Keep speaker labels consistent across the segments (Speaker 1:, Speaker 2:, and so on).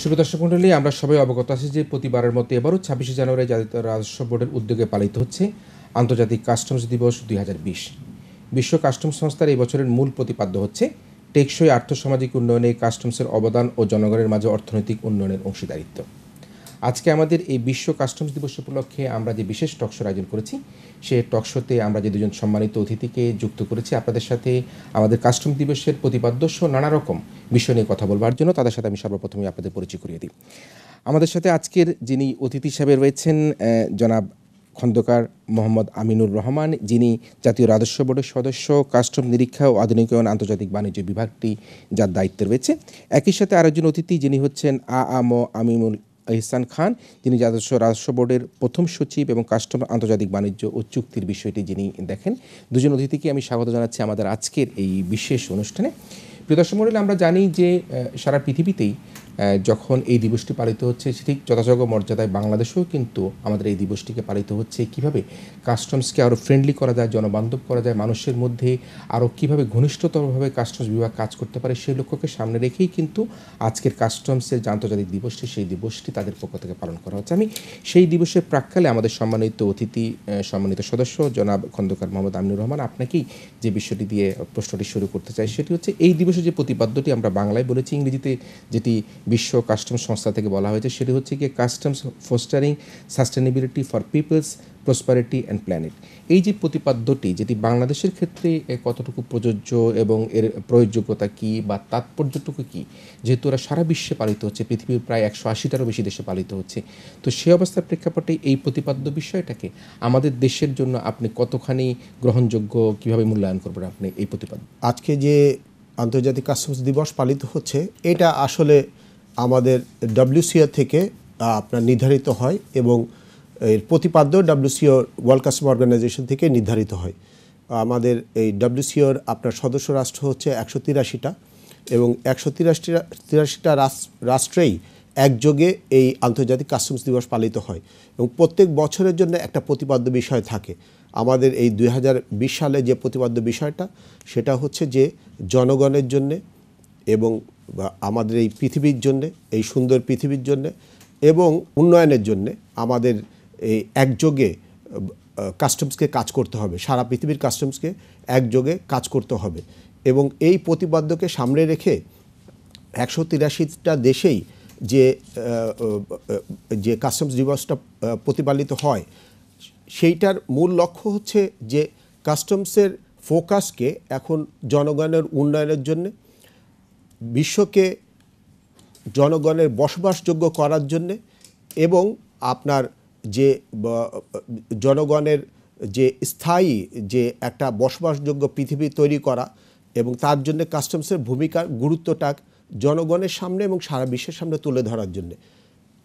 Speaker 1: শুভ দর্শক মণ্ডলী আমরা সবাই অবগত আছি যে প্রতিবারের মতো এবারও ছাব্বিশে জানুয়ারি জাতীয় রাজস্ব বোর্ডের উদ্যোগে পালিত হচ্ছে আন্তর্জাতিক কাস্টমস দিবস দুই বিশ্ব কাস্টমস সংস্থার এই বছরের মূল প্রতিপাদ্য হচ্ছে টেকসই আর্থসামাজিক উন্নয়নে কাস্টমসের অবদান ও জনগণের মাঝে অর্থনৈতিক উন্নয়নের অংশীদারিত্ব আজকে আমাদের এই বিশ্ব কাস্টমস দিবস উপলক্ষে আমরা যে বিশেষ টকশোর আয়োজন করেছি সে টকশোতে আমরা যে দুজন সম্মানিত অতিথিকে যুক্ত করেছি আপনাদের সাথে আমাদের কাস্টম দিবসের প্রতিপাদ্য নানা রকম বিষয় নিয়ে কথা বলবার জন্য তাদের সাথে আমি সর্বপ্রথমে আপনাদের পরিচয় করিয়ে দিই আমাদের সাথে আজকের যিনি অতিথি হিসাবে রয়েছেন জনাব খন্দকার মোহাম্মদ আমিনুর রহমান যিনি জাতীয় রাজস্ব বোর্ডের সদস্য কাস্টম নিরীক্ষা ও আধুনিকায়ন আন্তর্জাতিক বাণিজ্য বিভাগটি যার দায়িত্বে রয়েছে একই সাথে আরেকজন অতিথি যিনি হচ্ছেন আ আম আমিমুল ইহসান খান যিনি রাজস্ব রাজস্ব বোর্ডের প্রথম সচিব এবং কাস্টমার আন্তর্জাতিক বাণিজ্য ও চুক্তির বিষয়টি যিনি দেখেন দুজন অতিথিকে আমি স্বাগত জানাচ্ছি আমাদের আজকের এই বিশেষ অনুষ্ঠানে প্রিয় দর্শক আমরা জানি যে সারা পৃথিবীতেই যখন এই দিবসটি পালিত হচ্ছে ঠিক যথাযোগ্য মর্যাদায় বাংলাদেশেও কিন্তু আমাদের এই দিবসটিকে পালিত হচ্ছে কিভাবে কাস্টমসকে আরও ফ্রেন্ডলি করা যায় জনবান্ধব করা যায় মানুষের মধ্যে আরও কিভাবে ঘনিষ্ঠতরভাবে কাস্টমস বিভাগ কাজ করতে পারে সেই লক্ষ্যকে সামনে রেখেই কিন্তু আজকের কাস্টমসের যে আন্তর্জাতিক দিবসটি সেই দিবসটি তাদের পক্ষ থেকে পালন করা হচ্ছে আমি সেই দিবসের প্রাককালে আমাদের সম্মানিত অতিথি সম্মানিত সদস্য জনাব খন্দকার মোহাম্মদ আমিনুর রহমান আপনাকেই যে বিষয়টি দিয়ে প্রশ্নটি শুরু করতে চাই সেটি হচ্ছে এই দিবসের যে প্রতিপাদ্যটি আমরা বাংলায় বলেছি ইংরেজিতে যেটি বিশ্ব কাস্টমস সংস্থা থেকে বলা হয়েছে সেটি হচ্ছে গিয়ে customs fostering sustainability for people's prosperity and planet এই যে প্রতিপাদ্যটি যেটি বাংলাদেশের ক্ষেত্রে কতটুকু প্রযোজ্য এবং এর প্রয়োজ্যতা কী বা তাৎপর্যটুকু কী যেহেতু ওরা সারা বিশ্বে পালিত হচ্ছে পৃথিবীর প্রায় একশো আশিটারও বেশি দেশে পালিত হচ্ছে তো সে অবস্থার প্রেক্ষাপটে এই প্রতিপাদ্য বিষয়টাকে আমাদের দেশের জন্য আপনি কতখানি গ্রহণযোগ্য কিভাবে মূল্যায়ন করবেন আপনি এই প্রতিপাদ্য আজকে যে আন্তর্জাতিক কাস্টমস দিবস পালিত হচ্ছে এটা আসলে
Speaker 2: আমাদের ডাব্লিউসিও থেকে আপনার নির্ধারিত হয় এবং এর প্রতিপাদ্য ডাব্লিউসিও ওয়ার্ল্ড কাস্টম অর্গানাইজেশন থেকে নির্ধারিত হয় আমাদের এই ডাব্লিউসিওর আপনার সদস্য রাষ্ট্র হচ্ছে একশো তিরাশিটা এবং একশো তিরাশি তিরাশিটা রাষ্ট্রেই একযোগে এই আন্তর্জাতিক কাস্টমস দিবস পালিত হয় এবং প্রত্যেক বছরের জন্য একটা প্রতিপাদ্য বিষয় থাকে আমাদের এই দুই সালে যে প্রতিপাদ্য বিষয়টা সেটা হচ্ছে যে জনগণের জন্যে এবং আমাদের এই পৃথিবীর জন্যে এই সুন্দর পৃথিবীর জন্যে এবং উন্নয়নের জন্যে আমাদের এই একযোগে কাস্টমসকে কাজ করতে হবে সারা পৃথিবীর কাস্টমসকে একযোগে কাজ করতে হবে এবং এই প্রতিপাদ্যকে সামনে রেখে একশো তিরাশিটা দেশেই যে যে কাস্টমস দিবসটা প্রতিপালিত হয় সেইটার মূল লক্ষ্য হচ্ছে যে কাস্টমসের ফোকাসকে এখন জনগণের উন্নয়নের জন্যে বিশ্বকে জনগণের বসবাসযোগ্য করার জন্যে এবং আপনার যে জনগণের যে স্থায়ী যে একটা বসবাসযোগ্য পৃথিবী তৈরি করা এবং তার জন্য কাস্টমসের ভূমিকার গুরুত্বটা জনগণের সামনে এবং সারা বিশ্বের সামনে তুলে ধরার জন্যে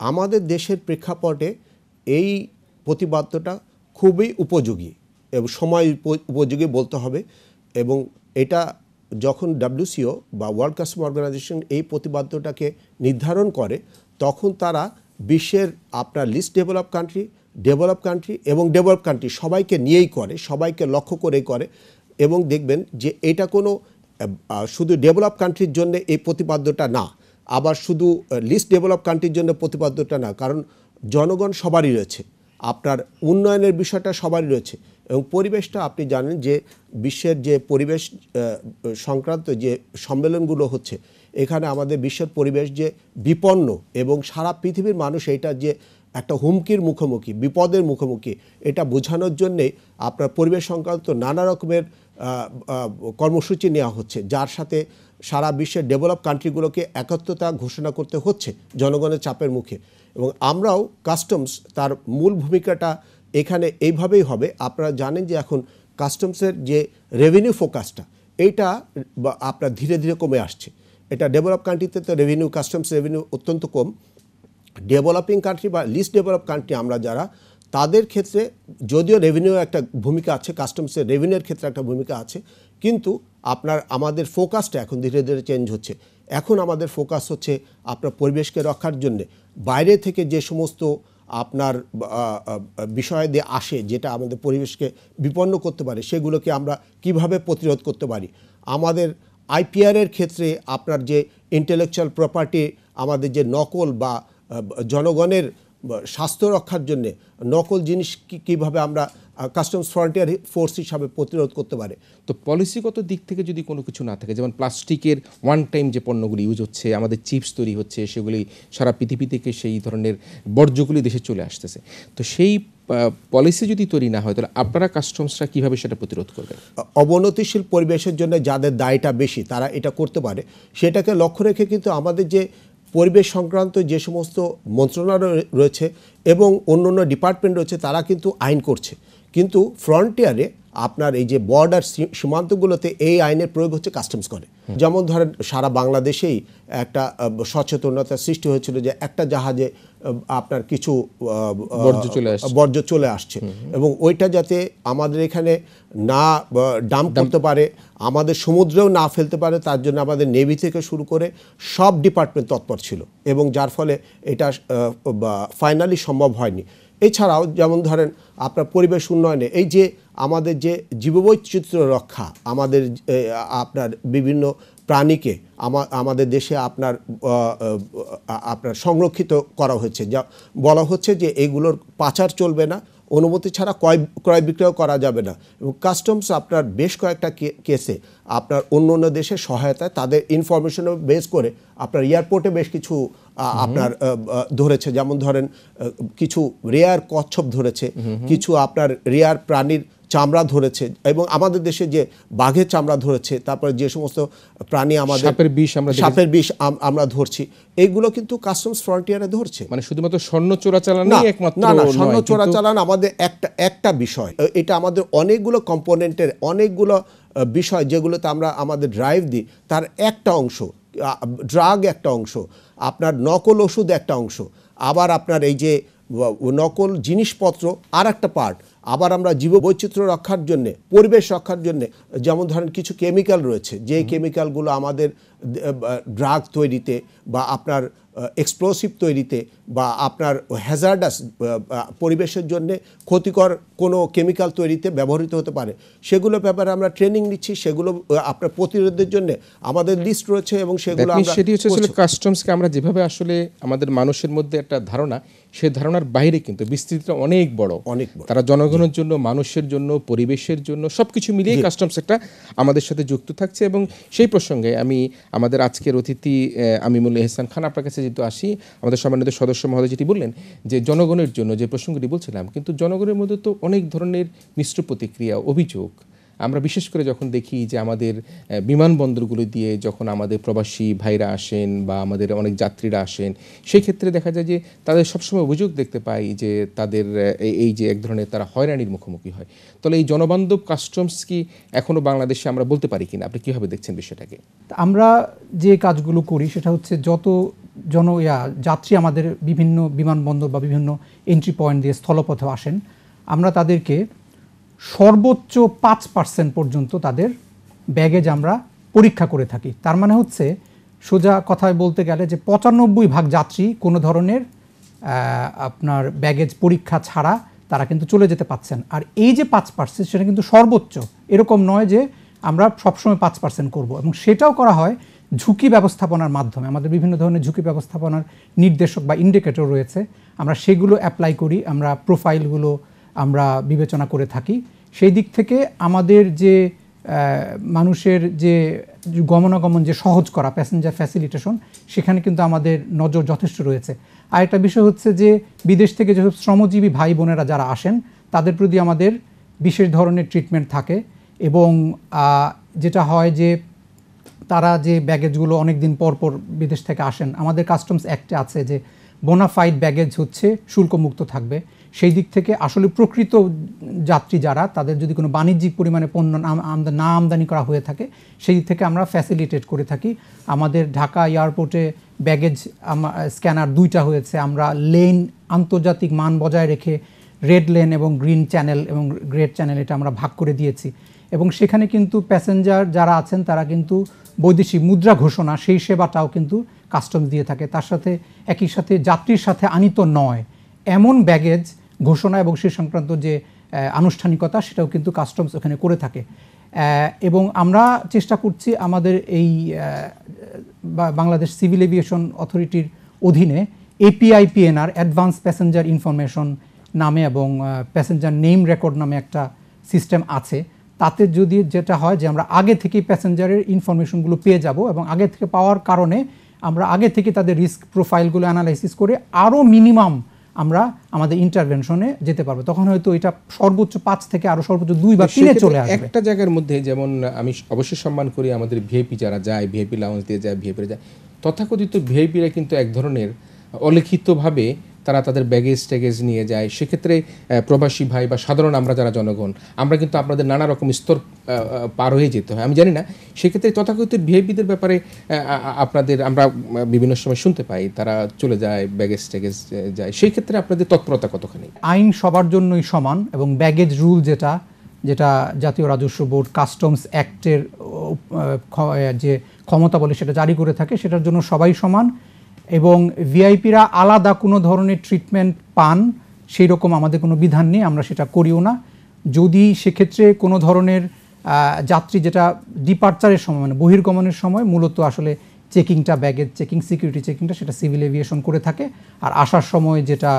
Speaker 2: আমাদের দেশের প্রেক্ষাপটে এই প্রতিবাদ্যটা খুবই উপযোগী এবং সময় উপযোগী বলতে হবে এবং এটা যখন ডাব্লিউসিও বা ওয়ার্ল্ড কাস্টম অর্গানাইজেশন এই প্রতিবাদ্যটাকে নির্ধারণ করে তখন তারা বিশ্বের আপনার least develop country develop country এবং ডেভেলপ কান্ট্রি সবাইকে নিয়েই করে সবাইকে লক্ষ্য করেই করে এবং দেখবেন যে এটা কোনো শুধু ডেভেলপ কান্ট্রির জন্য এই প্রতিপাদ্যটা না আবার শুধু লিস্ট ডেভেলপ কান্ট্রির জন্য প্রতিপাদ্যটা না কারণ জনগণ সবারই রয়েছে আপনার উন্নয়নের বিষয়টা সবারই রয়েছে এবং পরিবেশটা আপনি জানেন যে বিশ্বের যে পরিবেশ সংক্রান্ত যে সম্মেলনগুলো হচ্ছে এখানে আমাদের বিশ্বের পরিবেশ যে বিপন্ন এবং সারা পৃথিবীর মানুষ এটা যে একটা হুমকির মুখোমুখি বিপদের মুখোমুখি এটা বোঝানোর জন্যেই আপনার পরিবেশ সংক্রান্ত নানা রকমের কর্মসূচি নেওয়া হচ্ছে যার সাথে সারা বিশ্বের ডেভেলপ কান্ট্রিগুলোকে একত্রতা ঘোষণা করতে হচ্ছে জনগণের চাপের মুখে এবং আমরাও কাস্টমস তার মূল ভূমিকাটা এখানে এইভাবেই হবে আপনারা জানেন যে এখন কাস্টমসের যে রেভিনিউ ফোকাসটা এইটা আপনার ধীরে ধীরে কমে আসছে এটা ডেভেলপ কান্ট্রিতে তো রেভিনিউ কাস্টমস রেভিনিউ অত্যন্ত কম ডেভেলপিং কান্ট্রি বা লিস্ট ডেভেলপ কান্ট্রি আমরা যারা তাদের ক্ষেত্রে যদিও রেভিনিউ একটা ভূমিকা আছে কাস্টমসের রেভিনিউর ক্ষেত্রে একটা ভূমিকা আছে কিন্তু আপনার আমাদের ফোকাসটা এখন ধীরে ধীরে চেঞ্জ হচ্ছে এখন আমাদের ফোকাস হচ্ছে আপনার পরিবেশকে রক্ষার জন্যে বাইরে থেকে যে সমস্ত আপনার বিষয় দিয়ে আসে যেটা আমাদের পরিবেশকে বিপন্ন করতে পারে সেগুলোকে আমরা কিভাবে প্রতিরোধ করতে পারি আমাদের আইপিআরের ক্ষেত্রে আপনার যে ইন্টেলেকচুয়াল প্রপার্টি আমাদের যে নকল বা জনগণের স্বাস্থ্য রক্ষার জন্যে নকল
Speaker 1: জিনিস কীভাবে আমরা কাস্টমস ফ্রন্টিয়ার ফোর্স হিসাবে প্রতিরোধ করতে পারে তো পলিসিগত দিক থেকে যদি কোনো কিছু না থাকে যেমন প্লাস্টিকের ওয়ান টাইম যে পণ্যগুলি ইউজ হচ্ছে আমাদের চিপস তৈরি হচ্ছে সেগুলি সারা পৃথিবী থেকে সেই ধরনের বর্জ্যগুলি দেশে চলে আসতেছে তো সেই পলিসি যদি তৈরি না হয় তাহলে আপনারা কাস্টমসরা কিভাবে সেটা প্রতিরোধ করবে অবনতিশীল
Speaker 2: পরিবেশের জন্য যাদের দায়টা বেশি তারা এটা করতে পারে সেটাকে লক্ষ্য রেখে কিন্তু আমাদের যে পরিবেশ সংক্রান্ত যে সমস্ত মন্ত্রণালয় রয়েছে এবং অন্য অন্য ডিপার্টমেন্ট রয়েছে তারা কিন্তু আইন করছে কিন্তু ফ্রন্টিয়ারে আপনার এই যে বর্ডার সীমান্তগুলোতে এই আইনের প্রয়োগ হচ্ছে কাস্টমস করে যেমন ধরেন সারা বাংলাদেশেই একটা সচেতনতা সৃষ্টি হয়েছিল যে একটা জাহাজে আপনার কিছু বর্জ্য চলে আসছে এবং ওইটা যাতে আমাদের এখানে না ডাম্প করতে পারে আমাদের সমুদ্রেও না ফেলতে পারে তার জন্য আমাদের নেভি থেকে শুরু করে সব ডিপার্টমেন্ট তৎপর ছিল এবং যার ফলে এটা ফাইনালি সম্ভব হয়নি এছাড়াও যেমন ধরেন আপনার পরিবেশ উন্নয়নে এই যে আমাদের যে জীববৈচিত্র্য রক্ষা আমাদের আপনার বিভিন্ন প্রাণীকে আমাদের দেশে আপনার আপনার সংরক্ষিত করা হয়েছে যা বলা হচ্ছে যে এগুলোর পাচার চলবে না অনুমতি ছাড়া ক্রয় ক্রয় বিক্রয় করা যাবে না এবং কাস্টমস আপনার বেশ কয়েকটা কেসে আপনার অন্য অন্য দেশের সহায়তায় তাদের ইনফরমেশনের বেস করে আপনার এয়ারপোর্টে বেশ কিছু আপনার ধরেছে যেমন ধরেন কিছু রেয়ার কচ্ছপ ধরেছে কিছু আপনার রেয়ার প্রাণীর চামড়া ধরেছে এবং আমাদের দেশে যে বাঘের চামড়া ধরেছে তারপরে যে সমস্ত প্রাণী আমাদের সাপের বিষ আমরা সাপের বিষ আমরা ধরছি এইগুলো কিন্তু কাস্টমস ফ্রন্টিয়ারে ধরছে মানে শুধুমাত্র স্বর্ণ চোরাচালান না না স্বর্ণ চোরাচালান আমাদের একটা একটা বিষয় এটা আমাদের অনেকগুলো কম্পোনেন্টের অনেকগুলো বিষয় যেগুলোতে আমরা আমাদের ড্রাইভ দিই তার একটা অংশ ড্রাগ একটা অংশ আপনার নকল ওষুধ একটা অংশ আবার আপনার এই যে নকল জিনিসপত্র আর একটা পার্ট আবার আমরা জীব বৈচিত্র্য রক্ষার জন্যে পরিবেশ রক্ষার জন্যে যেমন ধরেন কিছু কেমিক্যাল রয়েছে যে কেমিক্যালগুলো আমাদের ড্রাগ তৈরিতে বা আপনার এক্সপ্লোসিভ তৈরিতে বা আপনার হ্যাজার্ডাস পরিবেশের জন্য ক্ষতিকর কোনো কেমিক্যাল তৈরিতে ব্যবহৃত হতে পারে সেগুলো ব্যাপারে আমরা ট্রেনিং নিচ্ছি সেগুলো আপনার প্রতিরোধের জন্য আমাদের লিস্ট রয়েছে এবং সেগুলো সেটি হচ্ছে আসলে
Speaker 1: কাস্টমসকে আমরা যেভাবে আসলে আমাদের মানুষের মধ্যে একটা ধারণা সে ধারণার বাইরে কিন্তু বিস্তৃতিটা অনেক বড় অনেক তারা জনগণের জন্য মানুষের জন্য পরিবেশের জন্য সব কিছু মিলিয়ে কাস্টমস একটা আমাদের সাথে যুক্ত থাকছে এবং সেই প্রসঙ্গে আমি আমাদের আজকের অতিথি আমিমুল এহসান খান আপনার কাছে যেহেতু আসি আমাদের সম্মানিত সদস্য মহোদয় যেটি বললেন যে জনগণের জন্য যে প্রসঙ্গটি বলছিলাম কিন্তু জনগণের মধ্যে তো অনেক ধরনের মিশ্র প্রতিক্রিয়া অভিযোগ আমরা বিশেষ করে যখন দেখি যে আমাদের বিমানবন্দরগুলো দিয়ে যখন আমাদের প্রবাসী ভাইরা আসেন বা আমাদের অনেক যাত্রীরা আসেন সেই ক্ষেত্রে দেখা যায় যে তাদের সবসময় অভিযোগ দেখতে পাই যে তাদের এই যে এক ধরনের তারা হয়রানির মুখোমুখি হয় তাহলে এই জনবান্ধব কাস্টমস কি এখনও বাংলাদেশে আমরা বলতে পারি কিনা আপনি কীভাবে দেখছেন বিষয়টাকে
Speaker 3: আমরা যে কাজগুলো করি সেটা হচ্ছে যত জন যাত্রী আমাদের বিভিন্ন বিমানবন্দর বা বিভিন্ন এন্ট্রি পয়েন্ট দিয়ে স্থলপথে আসেন আমরা তাদেরকে সর্বোচ্চ পাঁচ পার্সেন্ট পর্যন্ত তাদের ব্যাগেজ আমরা পরীক্ষা করে থাকি তার মানে হচ্ছে সোজা কথায় বলতে গেলে যে পঁচানব্বই ভাগ যাত্রী কোনো ধরনের আপনার ব্যাগেজ পরীক্ষা ছাড়া তারা কিন্তু চলে যেতে পাচ্ছেন আর এই যে পাঁচ পার্সেন্ট সেটা কিন্তু সর্বোচ্চ এরকম নয় যে আমরা সবসময় পাঁচ পার্সেন্ট করবো এবং সেটাও করা হয় ঝুঁকি ব্যবস্থাপনার মাধ্যমে আমাদের বিভিন্ন ধরনের ঝুঁকি ব্যবস্থাপনার নির্দেশক বা ইন্ডিকেটর রয়েছে আমরা সেগুলো অ্যাপ্লাই করি আমরা প্রোফাইলগুলো আমরা বিবেচনা করে থাকি সেই দিক থেকে আমাদের যে মানুষের যে গমনাগমন যে সহজ করা প্যাসেঞ্জার ফ্যাসিলিটেশন সেখানে কিন্তু আমাদের নজর যথেষ্ট রয়েছে আর একটা বিষয় হচ্ছে যে বিদেশ থেকে যেসব শ্রমজীবী ভাই বোনেরা যারা আসেন তাদের প্রতি আমাদের বিশেষ ধরনের ট্রিটমেন্ট থাকে এবং যেটা হয় যে তারা যে ব্যাগেজগুলো অনেক দিন পর পর বিদেশ থেকে আসেন আমাদের কাস্টমস অ্যাক্টে আছে যে বোনাফাইড ব্যাগেজ হচ্ছে শুল্কমুক্ত থাকবে সেই দিক থেকে আসলে প্রকৃত যাত্রী যারা তাদের যদি কোনো বাণিজ্যিক পরিমাণে পণ্য না আমদানি করা হয়ে থাকে সেই দিক থেকে আমরা ফ্যাসিলিটেট করে থাকি আমাদের ঢাকা এয়ারপোর্টে ব্যাগেজ স্ক্যানার দুইটা হয়েছে আমরা লেন আন্তর্জাতিক মান বজায় রেখে রেড লেন এবং গ্রিন চ্যানেল এবং গ্রেড চ্যানেল এটা আমরা ভাগ করে দিয়েছি এবং সেখানে কিন্তু প্যাসেঞ্জার যারা আছেন তারা কিন্তু বৈদেশিক মুদ্রা ঘোষণা সেই সেবাটাও কিন্তু কাস্টমস দিয়ে থাকে তার সাথে একই সাথে যাত্রীর সাথে আনিত নয় এমন ব্যাগেজ ঘোষণা এবং সে সংক্রান্ত যে আনুষ্ঠানিকতা সেটাও কিন্তু কাস্টমস ওখানে করে থাকে এবং আমরা চেষ্টা করছি আমাদের এই বাংলাদেশ সিভিল এভিয়েশন অথরিটির অধীনে এপিআইপিএনআর অ্যাডভান্স প্যাসেঞ্জার ইনফরমেশন নামে এবং প্যাসেঞ্জার নেম রেকর্ড নামে একটা সিস্টেম আছে তাতে যদি যেটা হয় যে আমরা আগে থেকেই প্যাসেঞ্জারের ইনফরমেশনগুলো পেয়ে যাব এবং আগে থেকে পাওয়ার কারণে আমরা আগে থেকে তাদের রিস্ক প্রোফাইলগুলো অ্যানালাইসিস করে আরও মিনিমাম আমরা আমাদের ইন্টারভেনশনে যেতে পারবো তখন হয়তো এটা সর্বোচ্চ পাঁচ থেকে আরো সর্বোচ্চ দুই বা তিনে চলে আসবে একটা
Speaker 1: জায়গার মধ্যে যেমন আমি অবশ্যই সম্মান করি আমাদের ভিআইপি যারা যায় ভিআইপি লাউঞ্জ দিয়ে যায় ভিআইপি যায় তথাকথিত ভিআইপিরা কিন্তু এক ধরনের অলিখিতভাবে তারা তাদের ব্যাগেজ ট্যাগেজ নিয়ে যায় সেক্ষেত্রে প্রবাসী ভাই বা সাধারণ আমরা যারা জনগণ আমরা কিন্তু আপনাদের নানা রকম স্তর পার হয়ে যেতে হয় আমি জানি না সেক্ষেত্রে তথাকথিত ভিএপিদের ব্যাপারে আপনাদের আমরা বিভিন্ন সময় শুনতে পাই তারা চলে যায় ব্যাগেজ ট্যাগেজ যায় সেই ক্ষেত্রে আপনাদের তৎপরতা কতখানি
Speaker 3: আইন সবার জন্যই সমান এবং ব্যাগেজ রুল যেটা যেটা জাতীয় রাজস্ব বোর্ড কাস্টমস অ্যাক্টের যে ক্ষমতা বলে সেটা জারি করে থাকে সেটার জন্য সবাই সমান এবং ভিআইপিরা আলাদা কোনো ধরনের ট্রিটমেন্ট পান সেই রকম আমাদের কোনো বিধান নেই আমরা সেটা করিও না যদি সেক্ষেত্রে কোনো ধরনের যাত্রী যেটা ডিপার্চারের সময় মানে বহির্গমনের সময় মূলত আসলে চেকিংটা ব্যাগের চেকিং সিকিউরিটি চেকিংটা সেটা সিভিল এভিয়েশন করে থাকে আর আসার সময় যেটা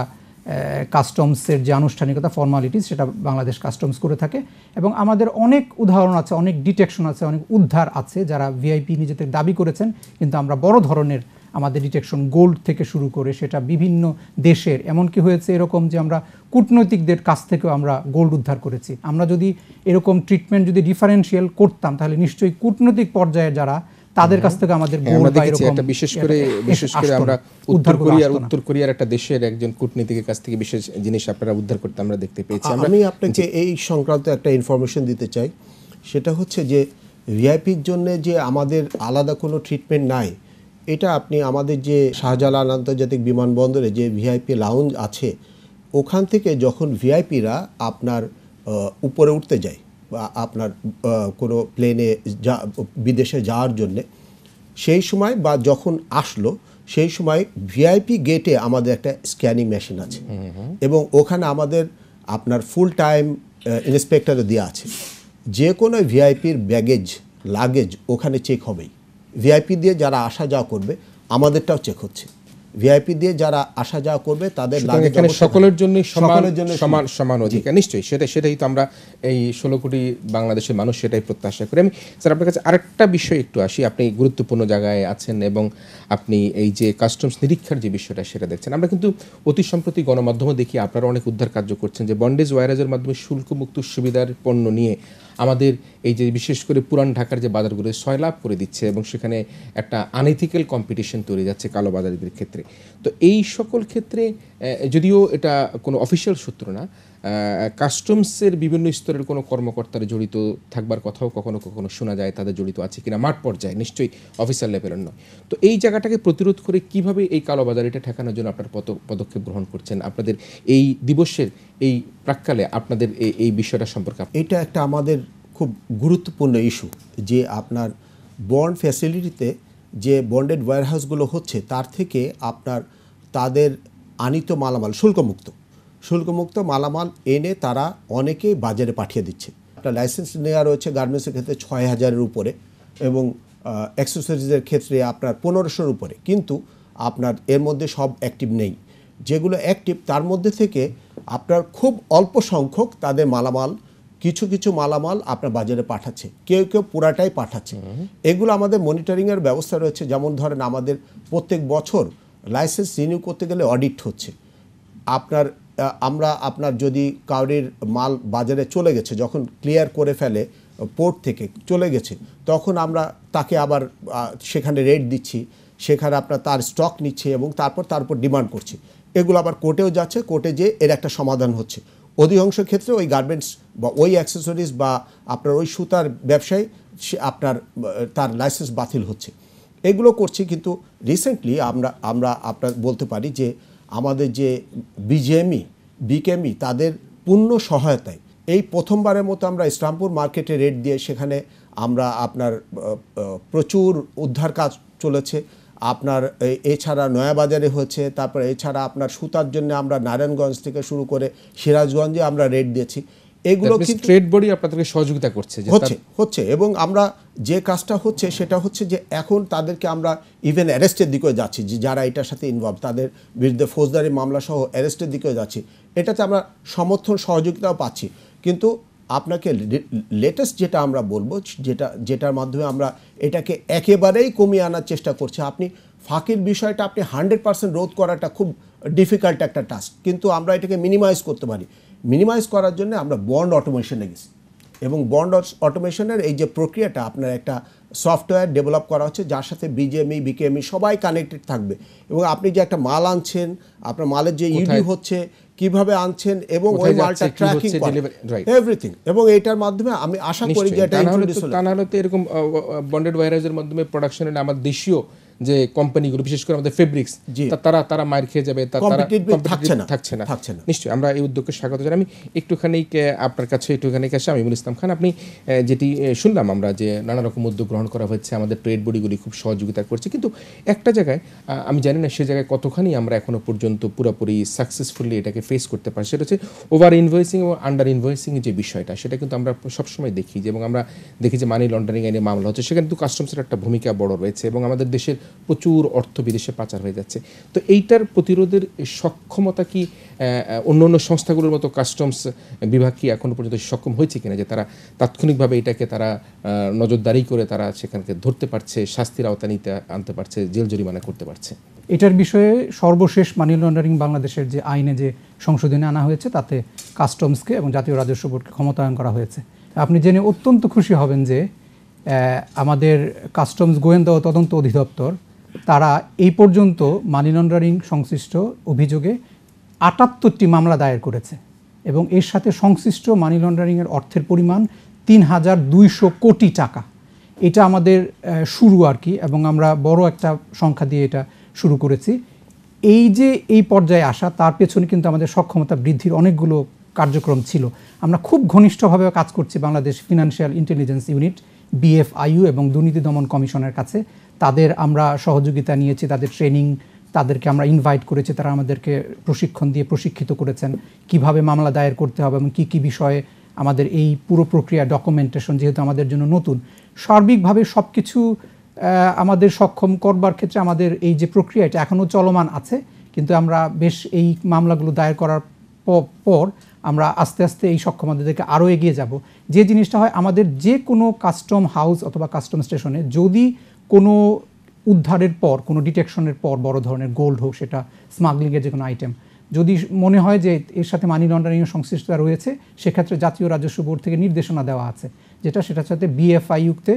Speaker 3: কাস্টমসের যে আনুষ্ঠানিকতা ফর্মালিটিস সেটা বাংলাদেশ কাস্টমস করে থাকে এবং আমাদের অনেক উদাহরণ আছে অনেক ডিটেকশন আছে অনেক উদ্ধার আছে যারা ভিআইপি নিজেদের দাবি করেছেন কিন্তু আমরা বড় ধরনের আমাদের ডিটেকশন গোল্ড থেকে শুরু করে সেটা বিভিন্ন দেশের এমনকি হয়েছে এরকম যে আমরা কূটনৈতিকদের কাছ থেকেও আমরা গোল্ড উদ্ধার করেছি আমরা যদি এরকম ট্রিটমেন্ট যদি ডিফারেন্সিয়াল করতাম তাহলে নিশ্চয়ই কূটনৈতিক পর্যায়ে যারা তাদের কাছ থেকে আমাদের গোল্ড হ্যাঁ, বা এরকম বিশেষ করে বিশেষ করে আমরা উত্তর কোরিয়ার
Speaker 1: উত্তর কোরিয়ার একটা দেশের একজন কূটনীতিকের কাছ থেকে বিশেষ জিনিস আপনারা উদ্ধার করতে আমরা দেখতে পেয়েছি আমি
Speaker 2: আপনাকে এই সংক্রান্ত একটা ইনফরমেশন দিতে চাই সেটা হচ্ছে যে ভিআইপির জন্য যে আমাদের আলাদা কোনো ট্রিটমেন্ট নাই এটা আপনি আমাদের যে শাহজালাল আন্তর্জাতিক বিমানবন্দরে যে ভিআইপি লাউঞ্জ আছে ওখান থেকে যখন ভিআইপিরা আপনার উপরে উঠতে যায় বা আপনার কোনো প্লেনে যা বিদেশে যাওয়ার জন্যে সেই সময় বা যখন আসলো সেই সময় ভিআইপি গেটে আমাদের একটা স্ক্যানিং মেশিন আছে এবং ওখানে আমাদের আপনার ফুল টাইম ইন্সপেক্টরও দেওয়া আছে যে কোনো ভিআইপির ব্যাগেজ লাগেজ ওখানে চেক হবেই ভিআইপি দিয়ে যারা আসা যাওয়া করবে আমাদেরটাও চেক হচ্ছে
Speaker 1: ভিআইপি দিয়ে যারা আসা যাওয়া করবে তাদের এখানে সকলের জন্য সকলের জন্য সমান সমান অধিকার নিশ্চয়ই সেটা সেটাই তো আমরা এই ষোলো কোটি বাংলাদেশের মানুষ সেটাই প্রত্যাশা করি আমি স্যার আপনার কাছে আরেকটা বিষয় একটু আসি আপনি গুরুত্বপূর্ণ জায়গায় আছেন এবং আপনি এই যে কাস্টমস নিরীক্ষার যে বিষয়টা সেটা দেখছেন আমরা কিন্তু অতি সম্প্রতি গণমাধ্যমে দেখি আপনারা অনেক উদ্ধার কার্য করছেন যে বন্ডেজ ওয়ারেজের মাধ্যমে শুল্কমুক্ত সুবিধার পণ্য নিয়ে আমাদের এই যে বিশেষ করে পুরান ঢাকার যে বাজারগুলো সয়লাভ করে দিচ্ছে এবং সেখানে একটা আনএথিক্যাল কম্পিটিশন তৈরি যাচ্ছে কালোবাজারিদের ক্ষেত্রে তো এই সকল ক্ষেত্রে যদিও এটা কোনো অফিসিয়াল সূত্র না কাস্টমসের বিভিন্ন স্তরের কোনো কর্মকর্তার জড়িত থাকবার কথাও কখনো কখনো শোনা যায় তাদের জড়িত আছে কিনা মাঠ পর্যায়ে নিশ্চয়ই অফিসার লেভেলের নয় তো এই জায়গাটাকে প্রতিরোধ করে কিভাবে এই কালোবাজারিটা ঠেকানোর জন্য আপনার পদক্ষেপ গ্রহণ করছেন আপনাদের এই দিবসের এই প্রাককালে আপনাদের এই বিষয়টা সম্পর্কে এটা একটা আমাদের খুব গুরুত্বপূর্ণ ইস্যু
Speaker 2: যে আপনার বন্ড ফ্যাসিলিটিতে যে বন্ডেড ওয়্যারহাউসগুলো হচ্ছে তার থেকে আপনার তাদের আনিত মালামাল শুল্কমুক্ত শুল্কমুক্ত মালামাল এনে তারা অনেকেই বাজারে পাঠিয়ে দিচ্ছে একটা লাইসেন্স নেওয়া রয়েছে গার্মেন্টসের ক্ষেত্রে ছয় হাজারের উপরে এবং অ্যাক্সেসরিজের ক্ষেত্রে আপনার পনেরোশোর উপরে কিন্তু আপনার এর মধ্যে সব অ্যাক্টিভ নেই যেগুলো অ্যাক্টিভ তার মধ্যে থেকে আপনার খুব অল্প সংখ্যক তাদের মালামাল কিছু কিছু মালামাল আপনার বাজারে পাঠাচ্ছে কেউ কেউ পুরাটাই পাঠাচ্ছে এগুলো আমাদের মনিটরিংয়ের ব্যবস্থা রয়েছে যেমন ধরেন আমাদের প্রত্যেক বছর লাইসেন্স রিনিউ করতে গেলে অডিট হচ্ছে আপনার আমরা আপনার যদি কাউরির মাল বাজারে চলে গেছে যখন ক্লিয়ার করে ফেলে পোর্ট থেকে চলে গেছে তখন আমরা তাকে আবার সেখানে রেট দিচ্ছি সেখানে আপনার তার স্টক নিচ্ছে এবং তারপর তার উপর ডিমান্ড করছি এগুলো আবার কোর্টেও যাচ্ছে কোর্টে যেয়ে এর একটা সমাধান হচ্ছে অধিকাংশ ক্ষেত্রে ওই গার্মেন্টস বা ওই অ্যাক্সেসরিজ বা আপনার ওই সুতার ব্যবসায় সে আপনার তার লাইসেন্স বাতিল হচ্ছে এগুলো করছি কিন্তু রিসেন্টলি আমরা আমরা আপনার বলতে পারি যে আমাদের যে বিজেএমই বিকেএমই e, e, তাদের পূর্ণ সহায়তায় এই প্রথমবারের মতো আমরা ইসলামপুর মার্কেটে রেট দিয়ে সেখানে আমরা আপনার প্রচুর উদ্ধার কাজ চলেছে আপনার এছাড়া নয়াবাজারে হচ্ছে তারপর এছাড়া আপনার সুতার জন্য আমরা নারায়ণগঞ্জ থেকে শুরু করে সিরাজগঞ্জে আমরা রেট দিয়েছি এগুলো ট্রেড
Speaker 1: বডি আপনাদেরকে সহযোগিতা করছে হচ্ছে
Speaker 2: হচ্ছে এবং আমরা যে কাজটা হচ্ছে সেটা হচ্ছে যে এখন তাদেরকে আমরা ইভেন অ্যারেস্টের দিকেও যাচ্ছি যে যারা এটার সাথে ইনভলভ তাদের বিরুদ্ধে ফৌজদারি মামলা সহ অ্যারেস্টের দিকেও যাচ্ছি এটাতে আমরা সমর্থন সহযোগিতাও পাচ্ছি কিন্তু আপনাকে লেটেস্ট যেটা আমরা বলবো যেটা যেটার মাধ্যমে আমরা এটাকে একেবারেই কমিয়ে আনার চেষ্টা করছি আপনি ফাঁকির বিষয়টা আপনি হান্ড্রেড পার্সেন্ট রোধ করাটা খুব ডিফিকাল্ট একটা টাস্ক কিন্তু আমরা এটাকে মিনিমাইজ করতে পারি মিনিমাইজ করার জন্য আমরা বন্ড অটোমেশনে গেছি এবং বন্ড অটোমেশনের এই যে প্রক্রিয়াটা আপনার একটা সফটওয়্যার ডেভেলপ করা হচ্ছে যার সাথে বিজেএমই বিকেএমই সবাই কানেক্টেড থাকবে এবং আপনি যে একটা মাল আনছেন আপনার মালের যে ইউডি হচ্ছে কিভাবে আনছেন এবং ওই মালটা ট্র্যাকিং এভরিথিং
Speaker 1: এবং এটার মাধ্যমে আমি আশা করি যে এটা ইন্ট্রোডিউস হলো তা তো এরকম বন্ডেড ওয়্যারহাউজের মাধ্যমে প্রোডাকশনে আমাদের দেশীয় যে কোম্পানিগুলো বিশেষ করে আমাদের ফেব্রিক্স তারা তারা মার খেয়ে যাবে তারা থাকছে না থাকছে না নিশ্চয়ই আমরা এই উদ্যোগকে স্বাগত জানাই আমি একটুখানি আপনার কাছে একটুখানি কাছে আমি ইসলাম খান আপনি যেটি শুনলাম আমরা যে নানা রকম উদ্যোগ গ্রহণ করা হচ্ছে আমাদের ট্রেড বডিগুলি খুব সহযোগিতা করছে কিন্তু একটা জায়গায় আমি জানি না সে জায়গায় কতখানি আমরা এখনো পর্যন্ত পুরোপুরি সাকসেসফুলি এটাকে ফেস করতে পারি সেটা হচ্ছে ওভার ইনভয়েসিং ও আন্ডার ইনভয়েসিং যে বিষয়টা সেটা কিন্তু আমরা সবসময় দেখি যে এবং আমরা দেখি যে মানি লন্ডারিং আইনে মামলা হচ্ছে সেখানে কিন্তু কাস্টমসের একটা ভূমিকা বড় রয়েছে এবং আমাদের দেশের প্রচুর অর্থ বিদেশে পাচার হয়ে যাচ্ছে তো এইটার প্রতিরোধের সক্ষমতা কি অন্য অন্য সংস্থাগুলোর মতো কাস্টমস বিভাগ কি এখনও পর্যন্ত সক্ষম হয়েছে কিনা যে তারা তাৎক্ষণিকভাবে এটাকে তারা নজরদারি করে তারা সেখানকে ধরতে পারছে শাস্তির আওতা নিতে আনতে পারছে জেল জরিমানা করতে পারছে
Speaker 3: এটার বিষয়ে সর্বশেষ মানি লন্ডারিং বাংলাদেশের যে আইনে যে সংশোধনে আনা হয়েছে তাতে কাস্টমসকে এবং জাতীয় রাজস্ব বোর্ডকে ক্ষমতায়ন করা হয়েছে আপনি জেনে অত্যন্ত খুশি হবেন যে আমাদের কাস্টমস গোয়েন্দা ও তদন্ত অধিদপ্তর তারা এই পর্যন্ত মানি লন্ডারিং সংশ্লিষ্ট অভিযোগে আটাত্তরটি মামলা দায়ের করেছে এবং এর সাথে সংশ্লিষ্ট মানি লন্ডারিংয়ের অর্থের পরিমাণ তিন হাজার দুইশো কোটি টাকা এটা আমাদের শুরু আর কি এবং আমরা বড় একটা সংখ্যা দিয়ে এটা শুরু করেছি এই যে এই পর্যায়ে আসা তার পেছনে কিন্তু আমাদের সক্ষমতা বৃদ্ধির অনেকগুলো কার্যক্রম ছিল আমরা খুব ঘনিষ্ঠভাবে কাজ করছি Bangladesh financial intelligence unit BFIU এবং দুর্নীতি দমন কমিশনের কাছে তাদের আমরা সহযোগিতা নিয়েছি তাদের ট্রেনিং তাদেরকে আমরা ইনভাইট করেছি তারা আমাদেরকে প্রশিক্ষণ দিয়ে প্রশিক্ষিত করেছেন কিভাবে মামলা দায়ের করতে হবে এবং কী কী বিষয়ে আমাদের এই পুরো প্রক্রিয়া ডকুমেন্টেশন যেহেতু আমাদের জন্য নতুন সার্বিকভাবে সব কিছু আমাদের সক্ষম করবার ক্ষেত্রে আমাদের এই যে প্রক্রিয়াটা এখনও চলমান আছে কিন্তু আমরা বেশ এই মামলাগুলো দায়ের করার পর আমরা আস্তে আস্তে এই সক্ষমতা থেকে আরও এগিয়ে যাব যে জিনিসটা হয় আমাদের যে কোনো কাস্টম হাউস অথবা কাস্টম স্টেশনে যদি কোনো উদ্ধারের পর কোনো ডিটেকশনের পর বড় ধরনের গোল্ড হোক সেটা স্মাগলিংয়ের যে কোনো আইটেম যদি মনে হয় যে এর সাথে মানি লন্ডারিং সংশ্লিষ্টতা রয়েছে সেক্ষেত্রে জাতীয় রাজস্ব বোর্ড থেকে নির্দেশনা দেওয়া আছে যেটা সেটার সাথে বিএফআইউতে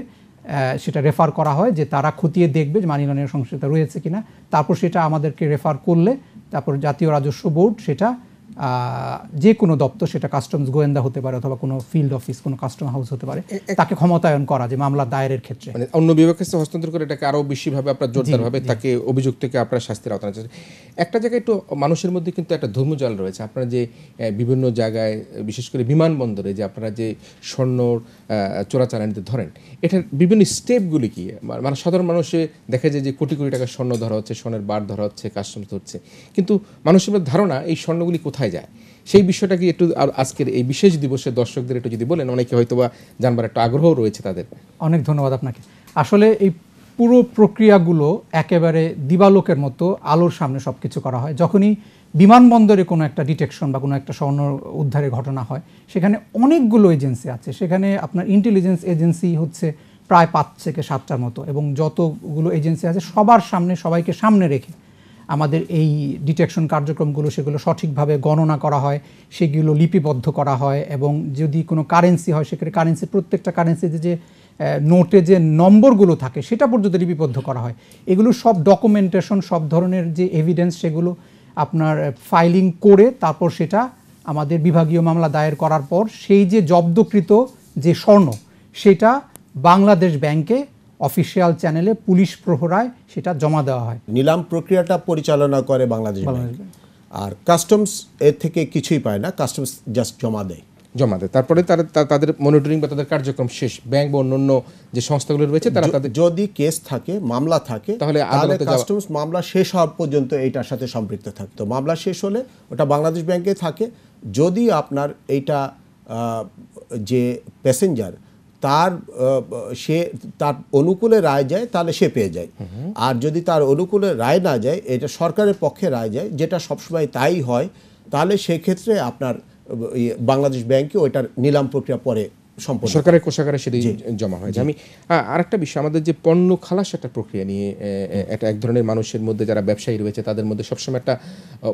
Speaker 3: সেটা রেফার করা হয় যে তারা খতিয়ে দেখবে যে মানি লন্ডারিং সংশ্লিষ্টতা রয়েছে কিনা তারপর সেটা আমাদেরকে রেফার করলে তারপর জাতীয় রাজস্ব বোর্ড সেটা যে কোনো দপ্তর সেটা কাস্টমস গোয়েন্দা হতে পারে অথবা কোনো ফিল্ড অফিস কোনো কাস্টম হাউস হতে পারে তাকে ক্ষমতায়ন করা যে মামলা দায়েরের ক্ষেত্রে মানে
Speaker 1: অন্য বিভাগের সাথে হস্তান্তর করে এটাকে আরও বেশিভাবে আপনার জোরদারভাবে তাকে অভিযোগ থেকে আপনার শাস্তির আওতায় একটা জায়গায় একটু মানুষের মধ্যে কিন্তু একটা ধর্মজাল রয়েছে আপনারা যে বিভিন্ন জায়গায় বিশেষ করে বিমানবন্দরে যে আপনারা যে স্বর্ণ চোরাচালানিতে ধরেন এটার বিভিন্ন স্টেপগুলি কি মানে সাধারণ মানুষে দেখা যায় যে কোটি কোটি টাকা স্বর্ণ ধরা হচ্ছে স্বর্ণের বার ধরা হচ্ছে কাস্টমস ধরছে কিন্তু মানুষের ধারণা এই স্বর্ণগুলি কোথায় কোথায় যায় সেই বিষয়টা কি একটু আজকের এই বিশেষ দিবসে দর্শকদের একটু যদি বলেন অনেকে হয়তো বা জানবার একটা আগ্রহ রয়েছে তাদের
Speaker 3: অনেক ধন্যবাদ আপনাকে আসলে এই পুরো প্রক্রিয়াগুলো একেবারে দিবালোকের মতো আলোর সামনে সব কিছু করা হয় যখনই বিমানবন্দরে কোনো একটা ডিটেকশন বা কোনো একটা স্বর্ণ উদ্ধারের ঘটনা হয় সেখানে অনেকগুলো এজেন্সি আছে সেখানে আপনার ইন্টেলিজেন্স এজেন্সি হচ্ছে প্রায় পাঁচ থেকে সাতটার মতো এবং যতগুলো এজেন্সি আছে সবার সামনে সবাইকে সামনে রেখে আমাদের এই ডিটেকশন কার্যক্রমগুলো সেগুলো সঠিকভাবে গণনা করা হয় সেগুলো লিপিবদ্ধ করা হয় এবং যদি কোনো কারেন্সি হয় সেক্ষেত্রে কারেন্সি প্রত্যেকটা কারেন্সিতে যে নোটে যে নম্বরগুলো থাকে সেটা পর্যন্ত লিপিবদ্ধ করা হয় এগুলো সব ডকুমেন্টেশন সব ধরনের যে এভিডেন্স সেগুলো আপনার ফাইলিং করে তারপর সেটা আমাদের বিভাগীয় মামলা দায়ের করার পর সেই যে জব্দকৃত যে স্বর্ণ সেটা বাংলাদেশ ব্যাংকে অফিসিয়াল চ্যানেলে পুলিশ প্রহরায় সেটা জমা দেওয়া হয় নিলাম প্রক্রিয়াটা
Speaker 1: পরিচালনা করে বাংলাদেশ আর কাস্টমস এর থেকে কিছুই পায় না কাস্টমস জাস্ট জমা দেয় জমা দেয় তারপরে তারা তাদের মনিটরিং বা তাদের কার্যক্রম শেষ ব্যাংক বা অন্যান্য যে সংস্থাগুলো রয়েছে তারা তাদের যদি কেস থাকে মামলা থাকে তাহলে কাস্টমস
Speaker 2: মামলা শেষ হওয়া পর্যন্ত এইটার সাথে সম্পৃক্ত থাকতো মামলা শেষ হলে ওটা বাংলাদেশ ব্যাংকে থাকে যদি আপনার এইটা যে প্যাসেঞ্জার তার সে তার অনুকূলে রায় যায় তাহলে সে পেয়ে যায় আর যদি তার অনুকূলে রায় না যায় এটা সরকারের পক্ষে রায় যায় যেটা সবসময় তাই হয় তাহলে সেক্ষেত্রে আপনার
Speaker 1: বাংলাদেশ ব্যাংকে ওইটার নিলাম প্রক্রিয়া পরে সম্পূর্ণ সরকারের কোষাগারে সেদিন জমা হয় আমি আরেকটা বিষয় আমাদের যে পণ্য খালাস একটা প্রক্রিয়া নিয়ে একটা এক ধরনের মানুষের মধ্যে যারা ব্যবসায়ী রয়েছে তাদের মধ্যে সবসময় একটা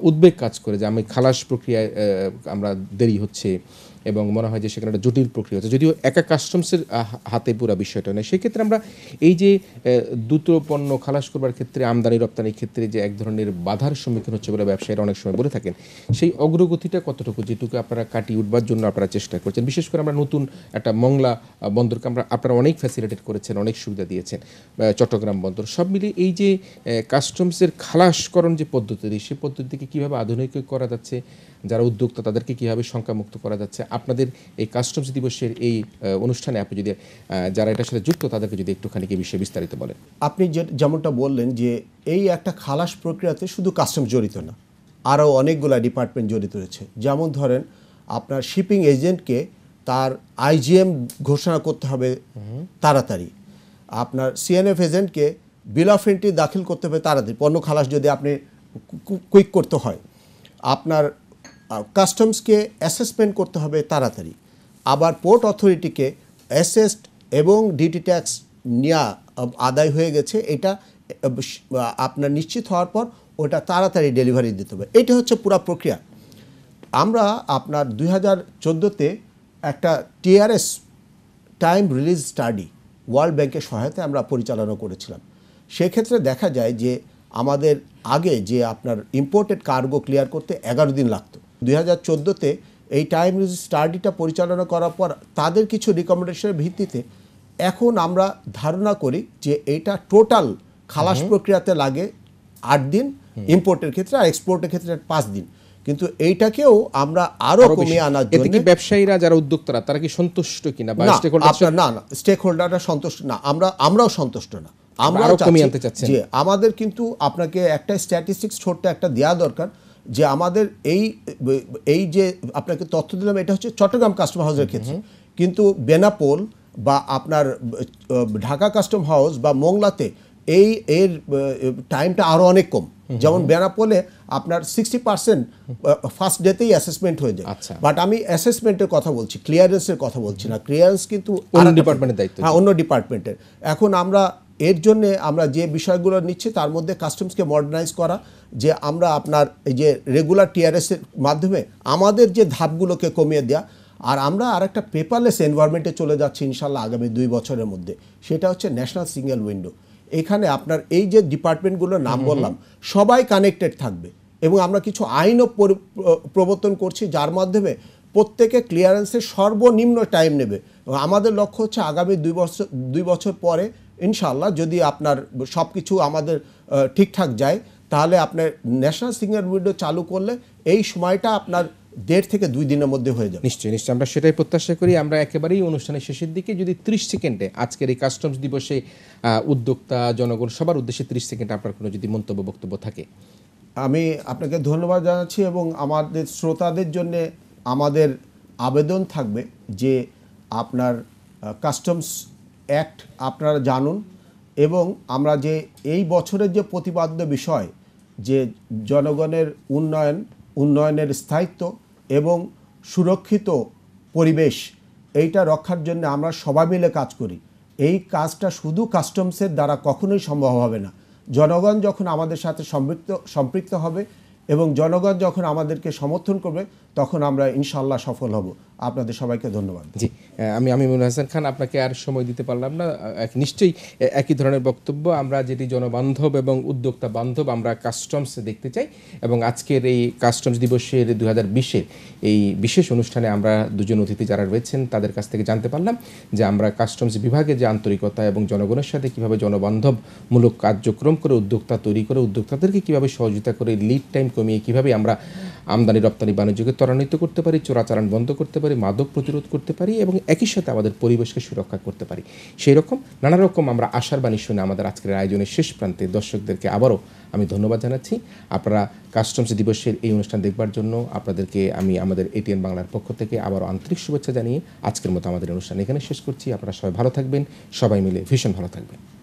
Speaker 1: উদ্বেগ কাজ করে যে আমি খালাস প্রক্রিয়ায় আমরা দেরি হচ্ছে এবং মনে হয় যে সেখানে একটা জটিল প্রক্রিয়া হচ্ছে যদিও একা কাস্টমসের হাতে পুরো বিষয়টা নেই সেক্ষেত্রে আমরা এই যে দ্রুত পণ্য খালাস করবার ক্ষেত্রে আমদানি রপ্তানির ক্ষেত্রে যে এক ধরনের বাধার সম্মুখীন হচ্ছে বলে ব্যবসায়ীরা অনেক সময় বলে থাকেন সেই অগ্রগতিটা কতটুকু যেটুকু আপনারা কাটিয়ে উঠবার জন্য আপনারা চেষ্টা করছেন বিশেষ করে আমরা নতুন একটা মংলা বন্দরকে আমরা আপনারা অনেক ফ্যাসিলিটেট করেছেন অনেক সুবিধা দিয়েছেন চট্টগ্রাম বন্দর সব মিলিয়ে এই যে কাস্টমসের খালাসকরণ যে পদ্ধতি সে পদ্ধতিকে কীভাবে আধুনিক করা যাচ্ছে যারা উদ্যোক্তা তাদেরকে কীভাবে শঙ্কামুক্ত করা যাচ্ছে আপনাদের এই কাস্টমস দিবসের এই অনুষ্ঠানে আপনি যদি যারা এটার সাথে যুক্ত তাদেরকে যদি একটুখানি বিষয়ে বিস্তারিত বলেন
Speaker 2: আপনি যেমনটা বললেন যে এই একটা খালাস প্রক্রিয়াতে শুধু কাস্টমস জড়িত না আরও অনেকগুলো ডিপার্টমেন্ট জড়িত রয়েছে যেমন ধরেন আপনার শিপিং এজেন্টকে তার আইজিএম ঘোষণা করতে হবে তাড়াতাড়ি আপনার সিএনএফ এজেন্টকে বিল অফ এন্ট্রি দাখিল করতে হবে তাড়াতাড়ি পণ্য খালাস যদি আপনি কুইক করতে হয় আপনার কাস্টমসকে অ্যাসেসমেন্ট করতে হবে তাড়াতাড়ি আবার পোর্ট অথরিটিকে অ্যাসেসড এবং ডিটি ট্যাক্স নেওয়া আদায় হয়ে গেছে এটা আপনার নিশ্চিত হওয়ার পর ওটা তাড়াতাড়ি ডেলিভারি দিতে হবে এটা হচ্ছে পুরা প্রক্রিয়া আমরা আপনার দুই হাজার চোদ্দোতে একটা TRS time release study world ব্যাংকের সহায়তায় আমরা পরিচালনা করেছিলাম সেক্ষেত্রে দেখা যায় যে আমাদের আগে যে আপনার ইম্পোর্টেড কার্গো ক্লিয়ার করতে এগারো দিন লাগতো দুই হাজার এই টাইম স্টাডিটা পরিচালনা করার পর তাদের কিছু রিকমেন্ডেশনের ভিত্তিতে এখন আমরা ধারণা করি যে এটা টোটাল খালাস প্রক্রিয়াতে লাগে আট দিন ইম্পোর্টের ক্ষেত্রে আর এক্সপোর্টের ক্ষেত্রে পাঁচ দিন কিন্তু এইটাকেও আমরা আরো কমিয়ে আনার জন্য ব্যবসায়ীরা যারা উদ্যোক্তারা তারা কি সন্তুষ্ট কিনা না স্টেকহোল্ডার না না হোল্ডাররা সন্তুষ্ট না আমরা আমরাও সন্তুষ্ট না আমরা আমাদের কিন্তু আপনাকে একটা স্ট্যাটিস্টিক্স ছোট্ট একটা দেওয়া দরকার যে আমাদের এই এই যে আপনাকে তথ্য দিলাম এটা হচ্ছে চট্টগ্রাম কাস্টম হাউসের ক্ষেত্রে কিন্তু বেনাপোল বা আপনার ঢাকা কাস্টম হাউস বা মোংলাতে এই এর টাইমটা আরও অনেক কম যেমন বেনাপোলে আপনার সিক্সটি পার্সেন্ট ফার্স্ট ডেতেই অ্যাসেসমেন্ট হয়ে যায় বাট আচ্ছা। আমি অ্যাসেসমেন্টের কথা বলছি ক্লিয়ারেন্সের কথা বলছি না ক্লিয়ারেন্স কিন্তু অন্য ডিপার্টমেন্টের দায়িত্ব হ্যাঁ অন্য ডিপার্টমেন্টের এখন আমরা এর জন্যে আমরা যে বিষয়গুলো নিচ্ছি তার মধ্যে কাস্টমসকে মডার্নাইজ করা যে আমরা আপনার এই যে রেগুলার টিআরএসের মাধ্যমে আমাদের যে ধাপগুলোকে কমিয়ে দেওয়া আর আমরা আর একটা পেপারলেস এনভায়রনমেন্টে চলে যাচ্ছি ইনশাল্লাহ আগামী দুই বছরের মধ্যে সেটা হচ্ছে ন্যাশনাল সিঙ্গেল উইন্ডো এখানে আপনার এই যে ডিপার্টমেন্টগুলোর নাম বললাম সবাই কানেক্টেড থাকবে এবং আমরা কিছু আইনও প্রবর্তন করছি যার মাধ্যমে প্রত্যেকে ক্লিয়ারেন্সের সর্বনিম্ন টাইম নেবে আমাদের লক্ষ্য হচ্ছে আগামী দুই বছর দুই বছর পরে ইনশাল্লাহ যদি আপনার সব কিছু আমাদের ঠিকঠাক যায় তাহলে আপনার
Speaker 1: ন্যাশনাল সিঙ্গার উইন্ডো চালু করলে এই সময়টা আপনার দেড় থেকে দুই দিনের মধ্যে হয়ে যাবে নিশ্চয়ই নিশ্চয়ই আমরা সেটাই প্রত্যাশা করি আমরা একেবারেই অনুষ্ঠানের শেষের দিকে যদি ত্রিশ সেকেন্ডে আজকের এই কাস্টমস দিবসে উদ্যোক্তা জনগণ সবার উদ্দেশ্যে ত্রিশ সেকেন্ডে আপনার কোনো যদি মন্তব্য বক্তব্য থাকে আমি আপনাকে ধন্যবাদ জানাচ্ছি এবং আমাদের শ্রোতাদের জন্য আমাদের
Speaker 2: আবেদন থাকবে যে আপনার কাস্টমস অ্যাক্ট আপনারা জানুন এবং আমরা যে এই বছরের যে প্রতিপাদ্য বিষয় যে জনগণের উন্নয়ন উন্নয়নের স্থায়িত্ব এবং সুরক্ষিত পরিবেশ এইটা রক্ষার জন্য আমরা সবাই মিলে কাজ করি এই কাজটা শুধু কাস্টমসের দ্বারা কখনোই সম্ভব হবে না জনগণ যখন আমাদের সাথে সম্পৃক্ত সম্পৃক্ত হবে এবং জনগণ যখন আমাদেরকে সমর্থন করবে তখন আমরা ইনশাল্লাহ সফল হব
Speaker 1: আপনাদের সবাইকে ধন্যবাদ জি আমি আমি আমিমুল হাসান খান আপনাকে আর সময় দিতে পারলাম না নিশ্চয়ই একই ধরনের বক্তব্য আমরা যেটি জনবান্ধব এবং উদ্যোক্তা বান্ধব আমরা কাস্টমস দেখতে চাই এবং আজকের এই কাস্টমস দিবসের দু হাজার এই বিশেষ অনুষ্ঠানে আমরা দুজন অতিথি যারা রয়েছেন তাদের কাছ থেকে জানতে পারলাম যে আমরা কাস্টমস বিভাগে যে আন্তরিকতা এবং জনগণের সাথে কীভাবে জনবান্ধবমূলক কার্যক্রম করে উদ্যোক্তা তৈরি করে উদ্যোক্তাদেরকে কীভাবে সহযোগিতা করে লিড টাইম কমিয়ে কীভাবে আমরা আমদানি রপ্তানি বাণিজ্যকে ত্বরান্বিত করতে পারি চোরাচালান বন্ধ করতে পারি মাদক প্রতিরোধ করতে পারি এবং একই সাথে আমাদের পরিবেশকে সুরক্ষা করতে পারি সেই রকম নানা রকম আমরা আশার বাণী শুনে আমাদের আজকের আয়োজনের শেষ প্রান্তে দর্শকদেরকে আবারও আমি ধন্যবাদ জানাচ্ছি আপনারা কাস্টমস দিবসের এই অনুষ্ঠান দেখবার জন্য আপনাদেরকে আমি আমাদের এটিএন বাংলার পক্ষ থেকে আবারও আন্তরিক শুভেচ্ছা জানিয়ে আজকের মতো আমাদের অনুষ্ঠান এখানে শেষ করছি আপনারা সবাই ভালো থাকবেন সবাই মিলে ভীষণ ভালো থাকবেন